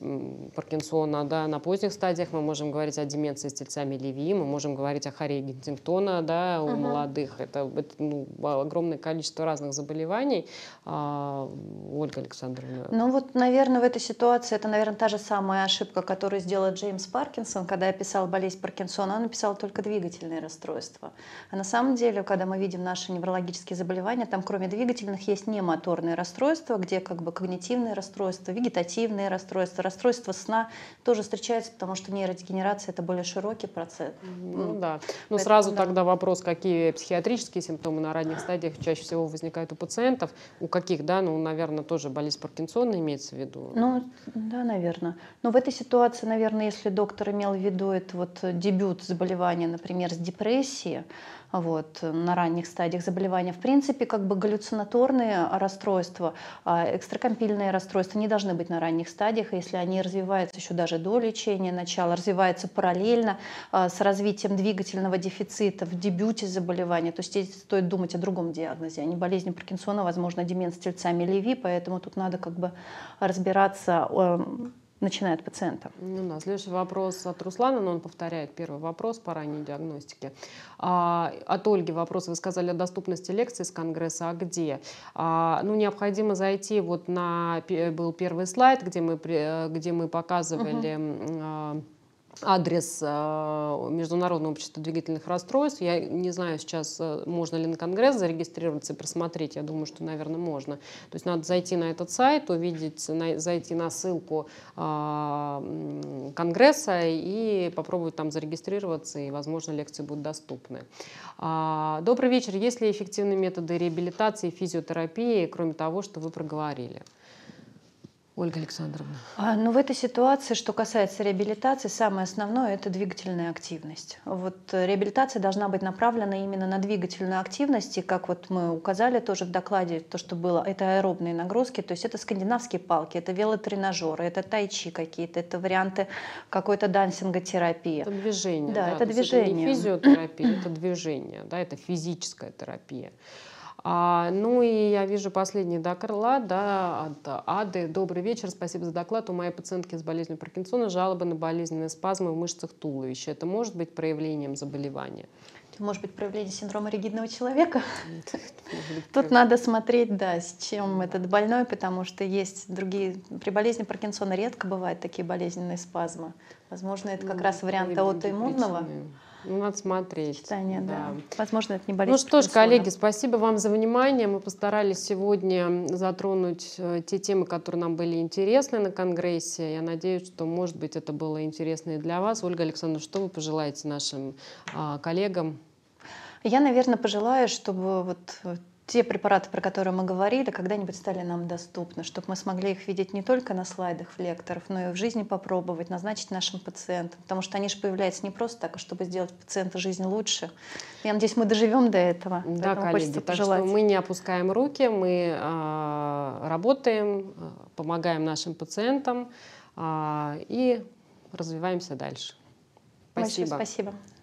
Паркинсона да, на поздних стадиях, мы можем говорить о деменции с тельцами Леви, мы можем говорить о хоре Гентингтона да, у ага. молодых. Это, это ну, огромное количество разных заболеваний. А, Ольга Александровна. Ну вот, наверное, в этой ситуации это, наверное, та же самая ошибка, которую сделал Джеймс Паркинсон, когда я писал болезнь Паркинсона, он написал только двигательные расстройства. А на самом деле, когда когда мы видим наши неврологические заболевания, там кроме двигательных есть немоторные расстройства, где как бы когнитивные расстройства, вегетативные расстройства, расстройства сна тоже встречаются, потому что нейродегенерация это более широкий процесс. Ну да. Но ну, Поэтому, сразу да. тогда вопрос, какие психиатрические симптомы на ранних стадиях чаще всего возникают у пациентов, у каких, да, ну, наверное, тоже болезнь Паркинсона имеется в виду. Ну, да, наверное. Но в этой ситуации, наверное, если доктор имел в виду это вот дебют заболевания, например, с депрессией, вот, на ранних стадиях заболевания. В принципе, как бы галлюцинаторные расстройства, а, экстракомпильные расстройства не должны быть на ранних стадиях, если они развиваются еще даже до лечения начала, развиваются параллельно а, с развитием двигательного дефицита в дебюте заболевания. То есть здесь стоит думать о другом диагнозе, а не болезни Паркинсона, возможно, деменция с тельцами Леви, поэтому тут надо как бы разбираться а, начинает пациента. Ну, нас следующий вопрос от Руслана, но он повторяет первый вопрос по ранней диагностике. А, от Ольги вопрос. Вы сказали о доступности лекций с Конгресса, а где? А, ну, необходимо зайти вот на... Был первый слайд, где мы, где мы показывали... Угу адрес э, Международного общества двигательных расстройств. Я не знаю сейчас, э, можно ли на конгресс зарегистрироваться и просмотреть. Я думаю, что, наверное, можно. То есть надо зайти на этот сайт, увидеть, зайти на ссылку а, конгресса и попробовать там зарегистрироваться, и, возможно, лекции будут доступны. А, добрый вечер. Есть ли эффективные методы реабилитации и физиотерапии, кроме того, что вы проговорили? Ольга Александровна? А, ну, в этой ситуации, что касается реабилитации, самое основное – это двигательная активность. Вот э, реабилитация должна быть направлена именно на двигательную активность, и как вот мы указали тоже в докладе, то, что было, это аэробные нагрузки, то есть это скандинавские палки, это велотренажеры, это тайчи какие-то, это варианты какой-то дансинготерапии. Это движение. Да, да это движение. Это не физиотерапия, это движение, да, это физическая терапия. А, ну и я вижу последний доклад да, от Ады. Добрый вечер, спасибо за доклад. У моей пациентки с болезнью Паркинсона жалобы на болезненные спазмы в мышцах туловища. Это может быть проявлением заболевания? может быть, проявление синдрома ригидного человека. Тут надо смотреть, да, с чем этот больной, потому что есть другие... При болезни Паркинсона редко бывают такие болезненные спазмы. Возможно, это как ну, раз вариант аутоиммунного. Ну, надо смотреть. Читание, да. да. Возможно, это не болезнь. Ну что ж, коллеги, спасибо вам за внимание. Мы постарались сегодня затронуть э, те темы, которые нам были интересны на Конгрессе. Я надеюсь, что, может быть, это было интересно и для вас. Ольга Александровна, что вы пожелаете нашим а, коллегам? Я, наверное, пожелаю, чтобы вот те препараты, про которые мы говорили, когда-нибудь стали нам доступны, чтобы мы смогли их видеть не только на слайдах в лекторов, но и в жизни попробовать, назначить нашим пациентам. Потому что они же появляются не просто так, а чтобы сделать пациента жизнь лучше. Я надеюсь, мы доживем до этого. Да, Поэтому коллеги, так что мы не опускаем руки, мы э, работаем, а, помогаем нашим пациентам э, и развиваемся дальше. Спасибо. Большое спасибо.